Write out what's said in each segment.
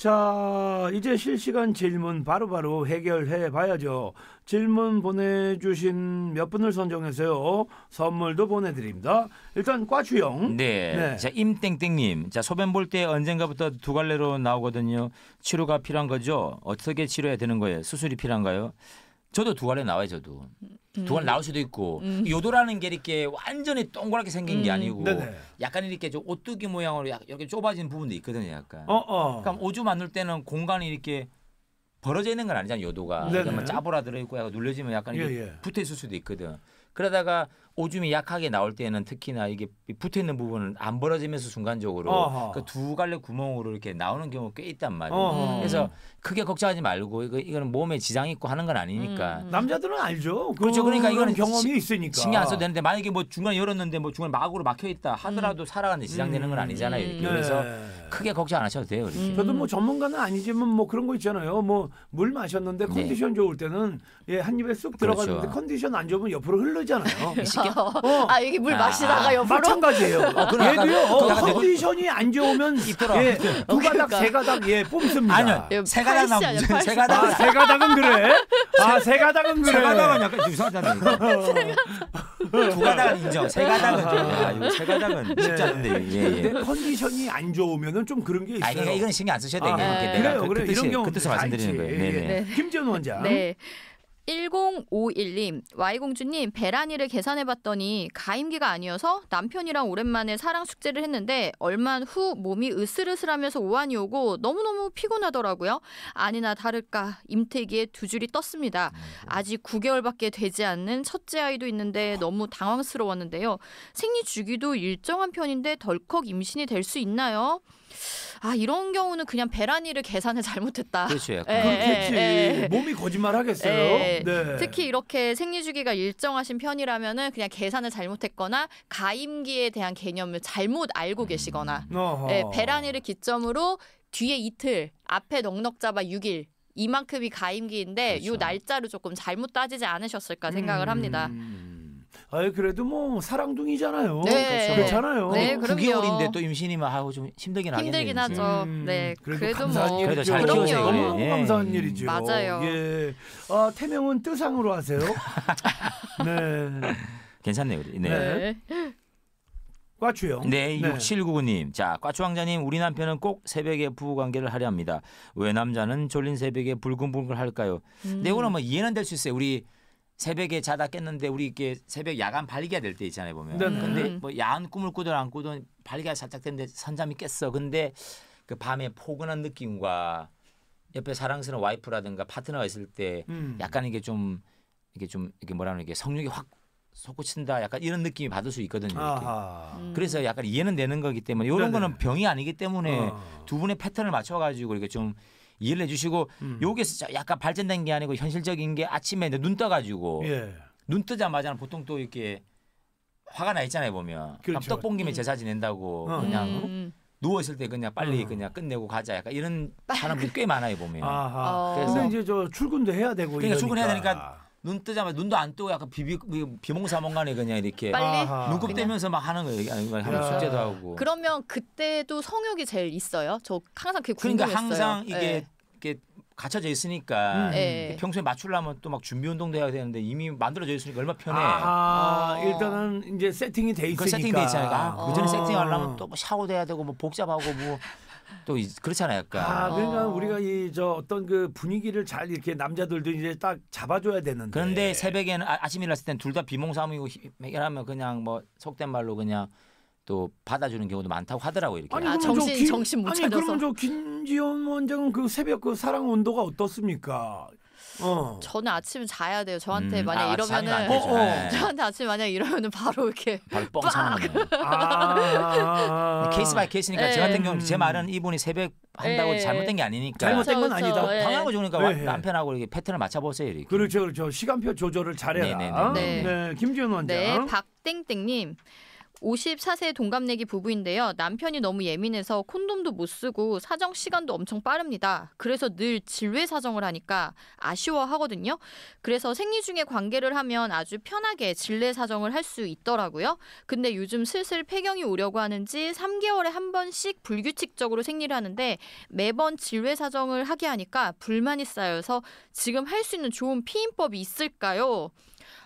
자, 이제 실시간 질문 바로바로 바로 해결해 봐야죠. 질문 보내주신 몇 분을 선정해서요. 선물도 보내드립니다. 일단 과주영 네. 네. 자, 임땡땡님. 자, 소변 볼 때 언젠가부터 두 갈래로 나오거든요. 치료가 필요한 거죠? 어떻게 치료해야 되는 거예요? 수술이 필요한가요? 저도 두알에 나와요 저도 음. 두알 나올 수도 있고 음. 요도라는 게 이렇게 완전히 동그랗게 생긴 게 음. 아니고 네, 네 약간 이렇게 좀 오뚜기 모양으로 약, 이렇게 좁아진 부분도 있거든요 약간 어, 어. 그러니까 오줌 안들 때는 공간이 이렇게 벌어져 있는 건 아니잖아요 요도가 그러 네, 뭐 네. 짜보라 들어있고 약간 눌려지면 약간 이게 예, 예. 붙어 있을 수도 있거든 그러다가 오줌이 약하게 나올 때는 특히나 이게 붙어 있는 부분은 안 벌어지면서 순간적으로 그 두 갈래 구멍으로 이렇게 나오는 경우 꽤 있단 말이에요. 어허. 그래서 크게 걱정하지 말고 이거 이거는 몸에 지장 있고 하는 건 아니니까. 음. 음. 남자들은 알죠. 그렇죠. 그러니까 이거는 경험이 있으니까 신경 안 써도 되는데 만약에 뭐 중간 에 열었는데 뭐 중간 에 막으로 막혀 있다 하더라도 음. 살아가는 데 지장되는 건 음. 아니잖아요. 이렇게. 네. 그래서 크게 걱정 안 하셔도 돼요. 이렇게. 음. 저도 뭐 전문가는 아니지만 뭐 그런 거 있잖아요. 뭐 물 마셨는데 네. 컨디션 네. 좋을 때는 예, 한 입에 쑥 들어가는데 그렇죠. 컨디션 안 좋으면 옆으로 흐르잖아요. 쉽게 아니요. 어. 아 여기 물 아, 마시다가 옆으로. 마찬가지예요. 아, 어, 얘도요. 어, 컨디션이 안 좋으면 있더라. 예, 그러니까. 두 가닥 그러니까. 세 가닥 예 뿜습니다. 아니요. 예, 세 가닥 남. 세 가닥. 아, 세 가닥은 그래. 아세 가닥은 그래. 세 가닥은 약간 이상하잖아요. 두 가닥은 인정. 세 가닥은 아, 이거 세 가닥은 네. 쉽지 않은데. 예, 예. 컨디션이 안 좋으면은 좀 그런 게 아, 있어요. 아, 이건 신경 안쓰셔도 돼요. 아, 네. 그래요. 그, 그 래요그뜻 이런 경우 그 뜻을 말씀드리는 거예요. 예, 예. 네네. 네. 김재원 원장. 네. 1051님, Y공주님, 베란이를 계산해봤더니 가임기가 아니어서 남편이랑 오랜만에 사랑 숙제를 했는데 얼마 후 몸이 으슬으슬하면서 오한이 오고 너무너무 피곤하더라고요. 아니나 다를까 임태기에 두 줄이 떴습니다. 음. 아직 9개월밖에 되지 않는 첫째 아이도 있는데 너무 당황스러웠는데요. 생리 주기도 일정한 편인데 덜컥 임신이 될 수 있나요? 아 이런 경우는 그냥 베란이를 계산을 잘못했다. 그렇죠. 그렇겠지. 예, 예, 예. 몸이 거짓말 하겠어요. 예. 네. 특히 이렇게 생리 주기가 일정하신 편이라면은 그냥 계산을 잘못했거나 가임기에 대한 개념을 잘못 알고 계시거나 베란이를 예, 기점으로 뒤에 이틀, 앞에 넉넉 잡아 6일 이만큼이 가임기인데 그렇죠. 요 날짜를 조금 잘못 따지지 않으셨을까 생각을 음. 합니다. 아유 그래도 뭐 사랑둥이잖아요. 네. 그렇잖아요. 네, 뭐 그럼요. 9개월인데 또 임신이면 하고 좀 힘들긴 하겠네요. 힘들긴 하죠. 음, 네. 그래도, 그래도 감사한 뭐 그래도 잘 키우세요. 너무 예. 감사한 일이죠. 맞아요. 예. 아, 태명은 뜨상으로 하세요. 네. 괜찮네요. 네. 네. 꽈추요. 네, 6799님. 자, 꽈추 왕자님, 우리 남편은 꼭 새벽에 부부 관계를 하려 합니다. 왜 남자는 졸린 새벽에 불근불근 할까요? 음. 네, 이거는 뭐 이해는 될 수 있어요. 우리 새벽에 자다 깼는데 우리 이렇게 새벽 야간 발기가 될 때 있잖아요 보면. 네. 근데 음. 뭐 야한 꿈을 꾸든 안 꾸든 발기가 살짝 됐는데 선잠이 깼어. 근데 그 밤에 포근한 느낌과 옆에 사랑스러운 와이프라든가 파트너가 있을 때 음. 약간 이게 좀 이게 좀 이게 뭐라 하는 게 성욕이 확 솟구친다 약간 이런 느낌이 받을 수 있거든요. 음. 그래서 약간 이해는 되는 거기 때문에 이런 네네. 거는 병이 아니기 때문에 어. 두 분의 패턴을 맞춰 가지고 이렇게 좀 이해를 해주시고 음. 요서 약간 발전된 게 아니고 현실적인 게 아침에 눈 떠가지고 예. 눈 뜨자마자 는 보통 또 이렇게 화가 나 있잖아요 보면 그렇죠. 떡봉김에 음. 제사 지낸다고 어. 그냥 음. 누워 있을 때 그냥 빨리 어. 그냥 끝내고 가자 약간 이런 사람들 꽤 많아요 보면. 아하. 그래서 어. 근 이제 저 출근도 해야 되고. 그러니까 이러니까. 출근해야 되니까 눈 뜨자마자 눈도 안 뜨고 약간 비비 뭐 비몽사몽간에 그냥 이렇게 눈곱 떼면서 막 하는 거예요. 하는 숙제도 하고. 그러면 그때도 성욕이 제일 있어요. 저 항상 그게 그러니까 궁금했어요. 그러니까 항상 예. 이게 네. 이게 갖춰져 있으니까 음. 예. 평소에 맞추려면 또 막 준비 운동도 해야 되는데 이미 만들어져 있으니까 얼마 편해. 아, 어. 일단은 이제 세팅이 돼 있으니까. 그 세팅돼 있으니까. 아, 그 전에 어. 세팅하려면 또뭐 샤워도 해야 되고 뭐 복잡하고 뭐또 그렇잖아요, 약간. 아, 그러니까 어. 우리가 이 저 어떤 그 분위기를 잘 이렇게 남자들도 이제 딱 잡아줘야 되는데. 그런데 새벽에는 아, 침 일어났을 땐둘다 비몽사몽이고 이러면 그냥 뭐 속된 말로 그냥 또 받아주는 경우도 많다고 하더라고 이렇게. 아니, 아, 정신 기, 정신 못 아니, 차려서. 아니 그러저 김지현 원장은 그 새벽 그 사랑 온도가 어떻습니까? 어. 저는 아침에 자야 돼요. 저한테 음, 만약 아, 이러면은 되죠. 어, 네. 저한테 아침 만약 이러면은 바로 이렇게 바로 뻥 차는 거예요. 아, 아, 아, 케이스 바이 케이스니까 저 네. 같은 경우제 말은 이분이 새벽 한다고 네. 잘못된 게 아니니까 잘못된 건 그렇죠, 아니다. 그렇죠. 네. 방하고 좋으니까 네. 남편하고 이렇게 패턴을 맞춰보세요. 이렇게. 그렇죠, 그렇죠. 시간표 조절을 잘해라. 네네네. 네, 김지현 원장. 네, 박땡땡님. 54세 동갑내기 부부인데요. 남편이 너무 예민해서 콘돔도 못 쓰고 사정 시간도 엄청 빠릅니다. 그래서 늘진외 사정을 하니까 아쉬워하거든요. 그래서 생리 중에 관계를 하면 아주 편하게 진외 사정을 할 수 있더라고요. 근데 요즘 슬슬 폐경이 오려고 하는지 3개월에 한 번씩 불규칙적으로 생리를 하는데 매번 진외 사정을 하게 하니까 불만이 쌓여서 지금 할 수 있는 좋은 피임법이 있을까요?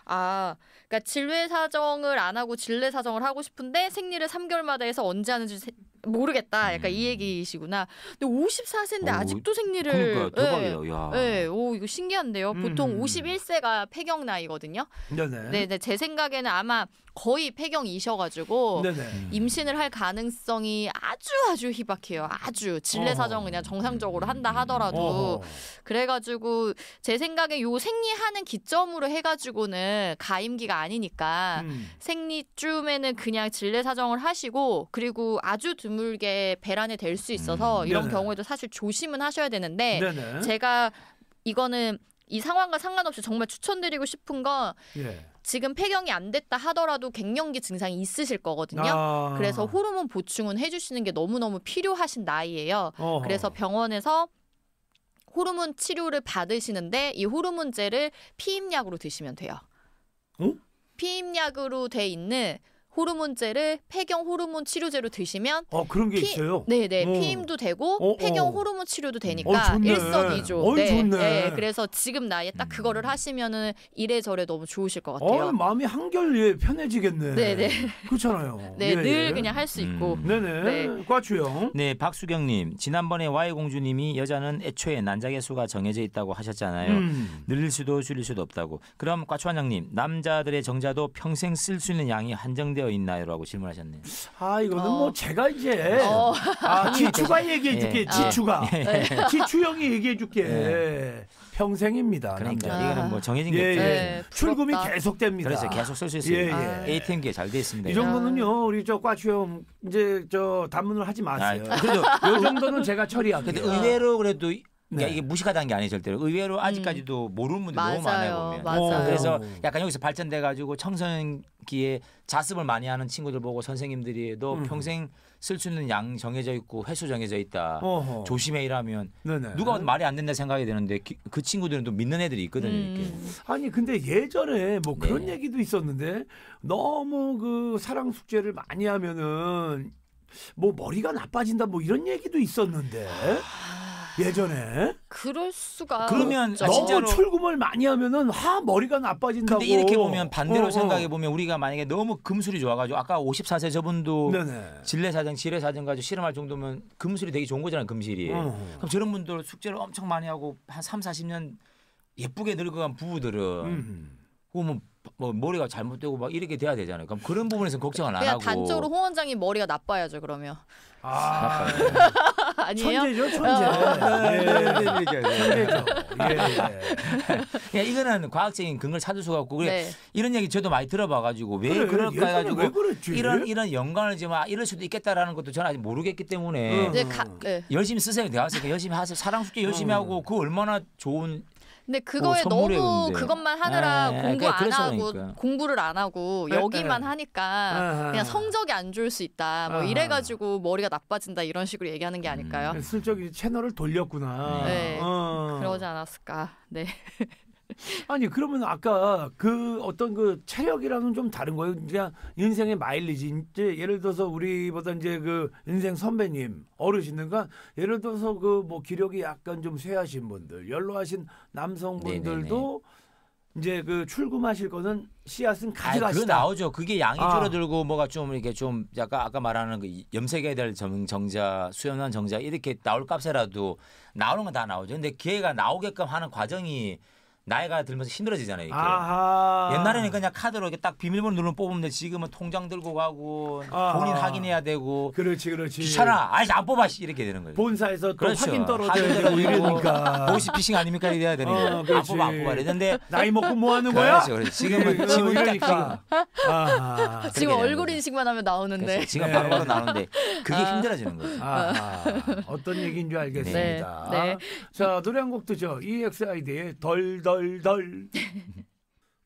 아, 그러니까 진례 사정을 안 하고 진례 사정을 하고 싶은데 생리를 3개월마다 해서 언제 하는지 세, 모르겠다. 약간 음. 이 얘기이시구나. 근데 54세인데 오, 어, 아직도 생리를 그러니까 대박이다. 예, 야. 예. 오 이거 신기한데요. 보통 51세가 음. 폐경 나이거든요. 네네. 네, 네. 제 생각에는 아마 거의 폐경이셔가지고 네네. 임신을 할 가능성이 아주 아주 희박해요. 아주 진례 사정 그냥 정상적으로 한다 하더라도 그래가지고 제 생각에 요 생리하는 기점으로 해가지고는 가임기가 아니니까 음. 생리쯤에는 그냥 진례 사정을 하시고 그리고 아주 드물게 배란에 될 수 있어서 음. 이런 경우에도 사실 조심은 하셔야 되는데 네네. 제가 이거는 이 상황과 상관없이 정말 추천드리고 싶은 건 예. 지금 폐경이 안 됐다 하더라도 갱년기 증상이 있으실 거거든요. 아. 그래서 호르몬 보충은 해주시는 게 너무너무 필요하신 나이예요. 어허. 그래서 병원에서 호르몬 치료를 받으시는데 이 호르몬제를 피임약으로 드시면 돼요. 어? 피임약으로 돼 있는 호르몬제를 폐경 호르몬 치료제로 드시면 어 그런 게 피, 있어요. 네네 어. 피임도 되고 어, 어. 폐경 호르몬 치료도 되니까 어, 일석이조. 네, 네, 그래서 지금 나이에 딱 그거를 음. 하시면은 이래저래 너무 좋으실 것 어, 같아요. 마음이 한결 예, 편해지겠네. 네네 그렇잖아요. 네늘 예, 예. 그냥 할수 음. 있고. 음. 네네 과추영. 네. 네 박수경님 지난번에 와이 공주님이 여자는 애초에 난자의 수가 정해져 있다고 하셨잖아요. 음. 늘릴 수도 줄일 수도 없다고. 그럼 과추 환장님 남자들의 정자도 평생 쓸 수 있는 양이 한정되어 되어 있나요라고 질문하셨네요. 아 이거는 뭐 어. 뭐 제가 이제 어. 아, 어. 지추가 얘기해 줄게. 예. 지추가 아. 예. 예. 지추 형이 얘기해 줄게. 예. 평생입니다. 그러니까 남자. 이거는 뭐 정해진 게 예, 없죠. 예. 예. 출금이 계속됩니다. 그래서 계속 쓸수있습니 예, 예. 아, ATM기에 잘돼 있습니다. 이 정도는요. 우리 저 과추형 이제 저 단문을 하지 마세요. 아, 그래요. 이 정도는 제가 처리합니다. 근데 의외로 그래도 그러니까 네. 이게 무식하다는 게 아니에요 절대로 의외로 아직까지도 음. 모르는 분들 이 너무 많아요 보면 맞아요. 그래서 약간 여기서 발전돼 가지고 청소년기에 자습을 많이 하는 친구들 보고 선생님들이 너 음. 평생 쓸 수 있는 양 정해져 있고 횟수 정해져 있다 어허. 조심해 이라면 네네. 누가 말이 안 된다 생각이 되는데 그 친구들은 또 믿는 애들이 있거든요 음. 이렇게. 아니 근데 예전에 뭐 그런 네. 얘기도 있었는데 너무 그 사랑 숙제를 많이 하면은 뭐 머리가 나빠진다 뭐 이런 얘기도 있었는데 아, 예전에 그럴 수가 그러면 없죠. 진짜로. 출금을 많이 하면은 하 머리가 나빠진다고. 근데 이렇게 보면 반대로 어, 어. 생각해 보면 우리가 만약에 너무 금술이 좋아가지고 아까 54세 저분도 네네. 진례사정, 지뢰사정 가지고 실험할 정도면 금술이 되게 좋은 거잖아요. 금실이. 어. 그럼 저런 분들 숙제를 엄청 많이 하고 한 3, 40년 예쁘게 늙어간 부부들은 음. 그뭐 뭐 머리가 잘못되고 막 이렇게 돼야 되잖아요. 그럼 그런 부분에서 걱정을 안 하고 단적으로 홍 원장이 머리가 나빠야죠 그러면. 아. 요 아니에요? 천재죠, 어. 천재. 네. 천재죠. 예, 예. 이거는 과학적인 근거를 찾을 수가 없고 네. 이런 얘기 저도 많이 들어봐가지고 왜 그래, 그럴까 해가지고 이런 이런 연관을 지금 아, 이럴 수도 있겠다라는 것도 저는 아직 모르겠기 때문에 음. 가, 네. 열심히 쓰세요. 대학생 열심히 하세요. 사랑 숙제 열심히 음. 하고 그 얼마나 좋은 근데 어, 그거에 어, 너무 근데. 그것만 하느라 네, 공부 안 그러니까. 공부를 안 하고 예, 여기만 네, 하니까 그냥 성적이 안 좋을 수 있다. 뭐 이래 가지고 머리가 나빠진다 이런 식으로 얘기하는 게 음. 아닐까요? 음. 슬쩍 채널을 돌렸구나. 네. 어. 그러지 않았을까. 네. 아니 그러면 아까 그 어떤 그 체력이랑은 좀 다른 거예요. 그냥 인생의 마일리지. 이제 예를 들어서 우리보다 이제 그 인생 선배님 어르신들과 예를 들어서 그 뭐 기력이 약간 좀 쇠하신 분들, 연로하신 남성분들도 네네네. 이제 그 출금하실 거는 씨앗은 아, 가져가시다. 그 나오죠. 그게 양이 아. 줄어들고 뭐가 좀 이렇게 좀 약간 아까 말하는 그 염색해야 될 정자, 수염한 정자 이렇게 나올 값에라도 나오는 건 다 나오죠. 근데 기회가 나오게끔 하는 과정이 나이가 들면서 힘들어지잖아요. 이렇게. 아하. 옛날에는 그냥 카드로 이렇게 딱 비밀번호 누르면 뽑으면 돼. 지금은 통장 들고 가고 아하. 본인 확인해야 되고. 그렇지, 그렇지. 귀찮아. 아이씨 안 뽑아 씨 이렇게 되는 거예요. 본사에서 그렇죠. 확인 떨어져야 되고 이러니까. 보시 피싱 아닙니까 이래야 되는 어, 거예요. 어, 안 뽑아 안 뽑아 이랬는데 나이 먹고 뭐 하는 거야? 그렇죠, 그렇죠. 지금은 지금 이러니까. 지금, 지금 얼굴 인식만 하면 나오는데. 그렇죠. 지금 바로 바로 나오는데 그게 아. 힘들어지는 거죠. 아하. 어떤 얘기인 줄 알겠습니다. 네. 네. 자 노래 한곡 듣죠. EXID의 덜덜 doll, doll.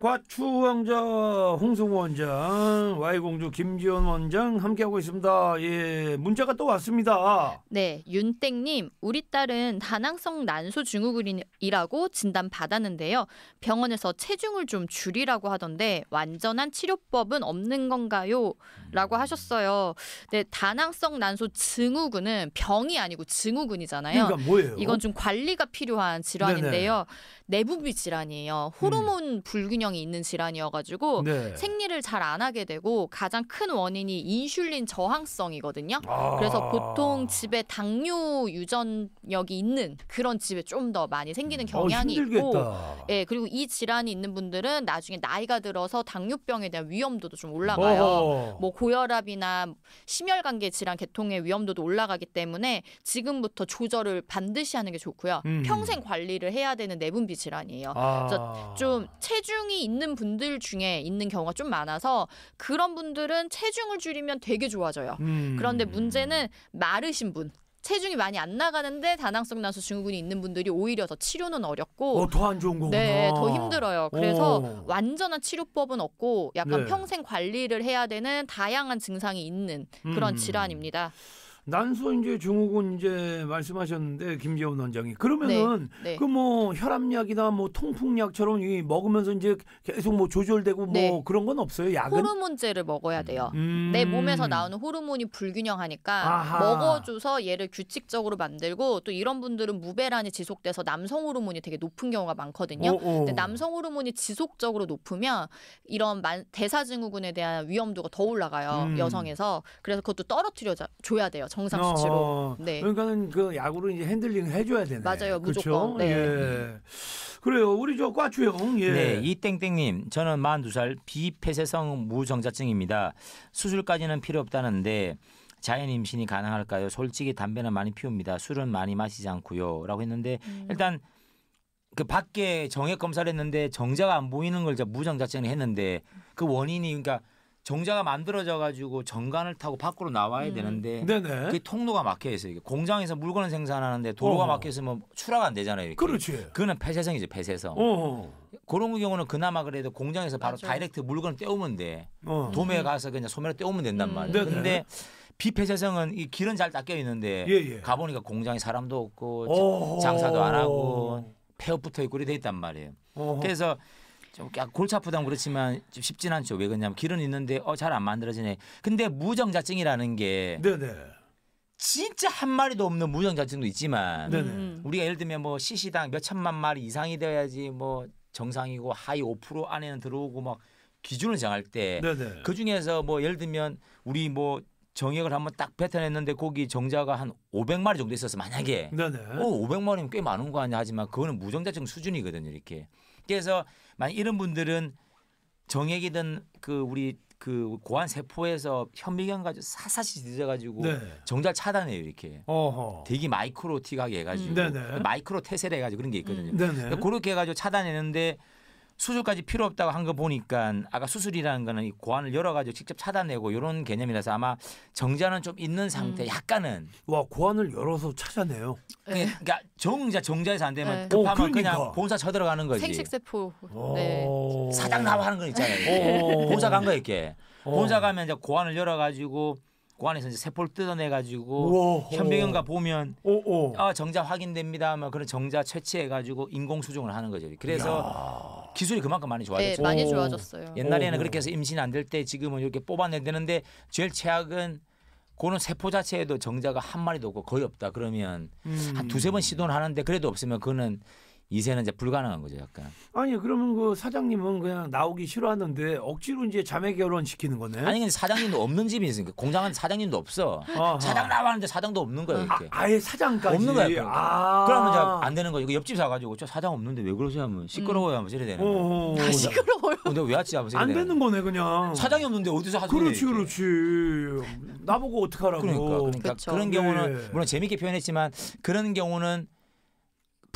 과추왕 자홍승 원장, 와이 공주 김지원 원장 함께하고 있습니다. 예, 문자가 또 왔습니다. 네, 윤땡님, 우리 딸은 다낭성 난소 증후군이라고 진단 받았는데요. 병원에서 체중을 좀 줄이라고 하던데 완전한 치료법은 없는 건가요? 라고 음. 하셨어요. 네, 다낭성 난소 증후군은 병이 아니고 증후군이잖아요. 그러니까 뭐예요? 이건 좀 관리가 필요한 질환인데요. 네네. 내부비 질환이에요. 호르몬 불균형 비대이 있는 질환이어가지고 네. 생리를 잘 안 하게 되고 가장 큰 원인이 인슐린 저항성이거든요. 아. 그래서 보통 집에 당뇨 유전력이 있는 그런 집에 좀 더 많이 생기는 음. 경향이 어, 있고, 예 그리고 이 질환이 있는 분들은 나중에 나이가 들어서 당뇨병에 대한 위험도도 좀 올라가요. 어뭐 고혈압이나 심혈관계 질환 개통의 위험도도 올라가기 때문에 지금부터 조절을 반드시 하는 게 좋고요. 음. 평생 관리를 해야 되는 내분비 질환이에요. 아. 그래서 좀 체중이 있는 분들 중에 있는 경우가 좀 많아서 그런 분들은 체중을 줄이면 되게 좋아져요. 음. 그런데 문제는 마르신 분, 체중이 많이 안 나가는데 다낭성 난소 증후군이 있는 분들이 오히려 더 치료는 어렵고 어, 더안 좋은 거구나. 네, 더 힘들어요. 그래서 오. 완전한 치료법은 없고 약간 네. 평생 관리를 해야 되는 다양한 증상이 있는 그런 음. 질환입니다. 난소 이제 증후군 이제 말씀하셨는데 김재원 원장이 그러면은 네, 네. 그뭐 혈압약이나 뭐 통풍약처럼 이 먹으면서 이제 계속 뭐 조절되고 뭐 네. 그런 건 없어요. 약은 호르몬제를 먹어야 돼요. 음. 음. 내 몸에서 나오는 호르몬이 불균형하니까 아하. 먹어줘서 얘를 규칙적으로 만들고 또 이런 분들은 무배란이 지속돼서 남성 호르몬이 되게 높은 경우가 많거든요. 오오. 근데 남성 호르몬이 지속적으로 높으면 이런 대사증후군에 대한 위험도가 더 올라가요. 음. 여성에서 그래서 그것도 떨어뜨려 줘야 돼요. 정상 수치로. 어, 네. 그러니까는 그 약으로 이제 핸들링 해줘야 되네. 맞아요, 무조건. 그렇 네. 예. 그래요, 우리 저 꽈추형. 예. 네, 이 땡땡님, 저는 4두살 비폐쇄성 무정자증입니다. 수술까지는 필요 없다는데. 자연 임신이 가능할까요? 솔직히 담배는 많이 피웁니다. 술은 많이 마시지 않고요라고 했는데 음. 일단 그 밖에 정액 검사를 했는데 정자가 안 보이는 걸 무정자증을 했는데 그 원인이 그러니까 정자가 만들어져 가지고 정관을 타고 밖으로 나와야 음. 되는데 네네. 그 통로가 막혀 있어요. 공장에서 물건을 생산하는데 도로가 어. 막혀 있으면 출하가 안 되잖아요. 이렇게. 그렇지. 그거는 폐쇄성이죠, 폐쇄성. 어. 그런 경우는 그나마 그래도 공장에서 바로 맞아. 다이렉트 물건을 떼오면 돼. 어. 도매에 가서 그냥 소매로 떼오면 된단 음. 말이에요. 음. 근데 비폐쇄성은 이 길은 잘 닦여 있는데 예, 예. 가보니까 공장에 사람도 없고 오. 장사도 안 하고 폐업 부터 있고 이래 돼 있단 말이에요. 어허. 그래서 좀 골치 아프다 그렇지만 좀 쉽진 않죠. 왜 그러냐면 길은 있는데 어 잘 안 만들어지네. 근데 무정자증이라는 게 네네. 진짜 한 마리도 없는 무정자증도 있지만 네네. 음. 우리가 예를 들면 뭐 시시당 몇 천만 마리 이상이 돼야지 뭐 정상이고 하위 5% 안에는 들어오고 막 기준을 정할 때그 중에서 뭐 예를 들면 우리 뭐 정액을 한번 딱 뱉어냈는데 거기 정자가 한 500마리 정도 있어서 만약에 네네. 어 500마리면 꽤 많은 거 아니야 하지만 그거는 무정자증 수준이거든요 이렇게 밖에서 만 이런 분들은 정액이든 그 우리 그 고환 세포에서 현미경 가지고 사사시 뒤져가지고 네. 정작 차단해요 이렇게 어허. 되게 마이크로틱하게 해가지고 음. 마이크로 테셀 해가지고 그런 게 있거든요. 음. 그러니까 그렇게 해가지고 차단했는데 수술까지 필요 없다고 한 거 보니까 아까 수술이라는 거는 이 고환을 열어가지고 직접 찾아내고 이런 개념이라서 아마 정자는 좀 있는 상태 음. 약간은 와 고환을 열어서 찾아내요. 네. 네. 그러니까 정자 정자에서 안 되면 네. 급하면 오, 그러니까. 그냥 본사 쳐들어가는 거지. 생식세포 네. 사장 나와 하는 거 있잖아요. 본사 간 거 이렇게 본사 가면 이제 고환을 열어가지고 고안에서 이제 세포를 뜯어내가지고 현병인과 보면 오, 오. 아 정자 확인됩니다. 막 뭐 그런 정자 채취해가지고 인공 수종을 하는 거죠. 그래서 기술이 그만큼 많이 좋아졌죠. 네, 많이 좋아졌어요. 옛날에는 오. 그렇게 해서 임신 안될 때 지금은 이렇게 뽑아내는데 제일 최악은 고는 세포 자체에도 정자가 한 마리도 없고 거의 없다 그러면 음. 한 두세 번 시도는 하는데 그래도 없으면 그거는 이세는 이제 불가능한 거죠, 약간. 아니 그러면 그 사장님은 그냥 나오기 싫어하는데 억지로 이제 자매 결혼 시키는 거네. 아니 근데 사장님도 없는 집이 있으니까 그러니까 공장은 사장님도 없어. 아하. 사장 나왔는데 사장도 없는 거예 이렇게. 아, 예 사장까지 없는 거야. 그러니까. 아. 그러면 이제 안 되는 거죠. 옆집 사가지고 저 사장 없는데 왜 그러세요 하면 시끄러워요 하면 이래 되는 거야. 음. 어, 아, 시끄러워요. 근데 어, 왜 왔지 하면안 되는 거네 그냥. 사장이 없는데 어디서 하세요? 그렇지 그렇지. 나보고 어떡하라고. 그러니까 그러니까 그쵸. 그런 경우는 네. 물론 재밌게 표현했지만 그런 경우는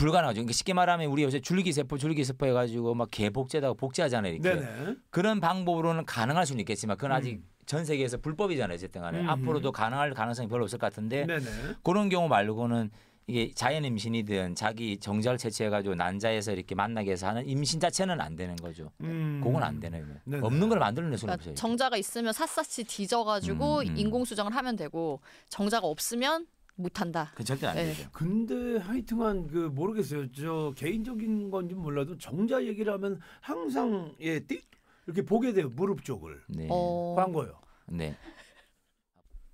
불가능하죠. 그러니까 쉽게 말하면 우리 요새 줄기 세포 줄기 세포 해가지고 막 개복제다가 복제하잖아요. 이렇게 네네. 그런 방법으로는 가능할 수는 있겠지만 그건 아직 음. 전 세계에서 불법이잖아요. 어쨌든 간에 음. 앞으로도 가능할 가능성이 별로 없을 것 같은데 네네. 그런 경우 말고는 이게 자연 임신이든 자기 정자를 채취해가지고 난자에서 이렇게 만나게 해서 하는 임신 자체는 안 되는 거죠. 음. 그건 안 되네요. 네네. 없는 걸 만들어낼 수는 그러니까 없어요. 정자가 있으면 샅샅이 뒤져가지고 음, 음. 인공수정을 하면 되고 정자가 없으면 못한다. 괜찮대 안 네. 되죠. 근데 하여튼간 그 모르겠어요. 저 개인적인 건지 몰라도 정자 얘기를 하면 항상 예띡 이렇게 보게 돼요 무릎 쪽을 네. 어... 광고요. 네.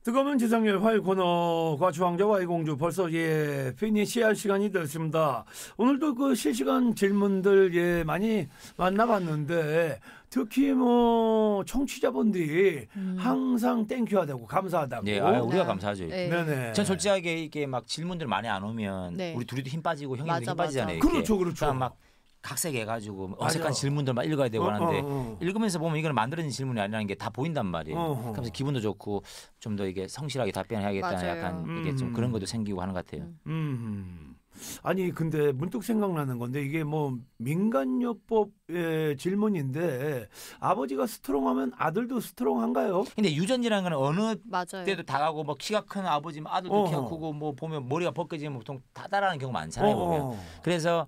뜨거운 지상렬 화요일 코너가 주황자와 이공주 벌써 예 피니시할 시간이 됐습니다. 오늘도 그 실시간 질문들 예 많이 만나봤는데 특히 뭐 청취자분들이 음. 항상 땡큐하다고 감사하다고. 네, 아유, 우리가 네. 감사하죠. 네. 네네. 전 솔직하게 이게 막 질문들 많이 안 오면 네. 우리 둘이도 힘 빠지고 형님도 맞아, 힘 빠지잖아요. 맞아. 그렇죠, 그렇죠. 그러니까 막 각색해가지고 어색한 맞아. 질문들 막 읽어야 되고 어, 하는데 어, 어. 읽으면서 보면 이거는 만들어진 질문이 아니라는 게 다 보인단 말이에요. 어, 어. 그래서 기분도 좋고 좀 더 이게 성실하게 답변해야겠다는 맞아요. 약간 음. 이게 좀 음. 그런 것도 생기고 하는 것 같아요. 음. 음. 아니 근데 문득 생각나는 건데 이게 뭐 민간요법의 질문인데 아버지가 스트롱하면 아들도 스트롱한가요? 근데 유전이라는 건 어느 맞아요. 때도 다가고 뭐 키가 큰 아버지 아들도 어 키가 크고 뭐 보면 머리가 벗겨지면 보통 다다라는 경우 많잖아요. 보면. 그래서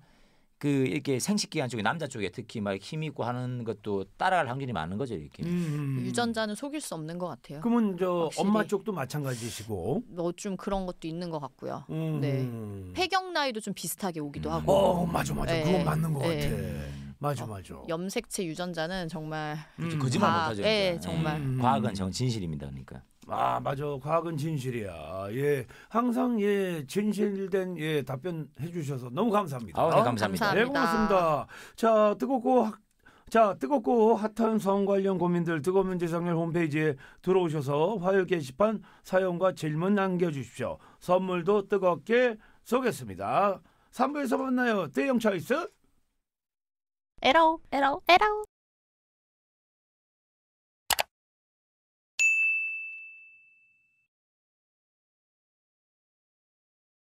그 이렇게 생식 기간 쪽에 남자 쪽에 특히 막힘 있고 하는 것도 따라갈 확률이 많은 거죠 이렇게. 음, 음, 음. 유전자는 속일 수 없는 것 같아요. 그러면 저 확실히. 엄마 쪽도 마찬가지시고. 뭐좀 그런 것도 있는 것 같고요. 음. 네. 폐경 나이도 좀 비슷하게 오기도 음. 하고. 어 맞아 맞아 네. 그건 맞는 것 네. 같아. 맞아 어, 맞아. 어, 염색체 유전자는 정말 음. 거짓말 못하죠. 예, 정말. 예. 과학은 정 진실입니다 그러니까. 아 맞아 과학은 진실이야 예 항상 예 진실된 예 답변 해주셔서 너무 감사합니다 아 네, 감사합니다. 네 고맙습니다 자 뜨겁고 자 뜨겁고 핫한 성 관련 고민들 뜨거운 문제 상렬 홈페이지에 들어오셔서 화요일 게시판 사연과 질문 남겨주십시오 선물도 뜨겁게 쏘겠습니다 3부에서 만나요 대형 차이스 에러 에러 에러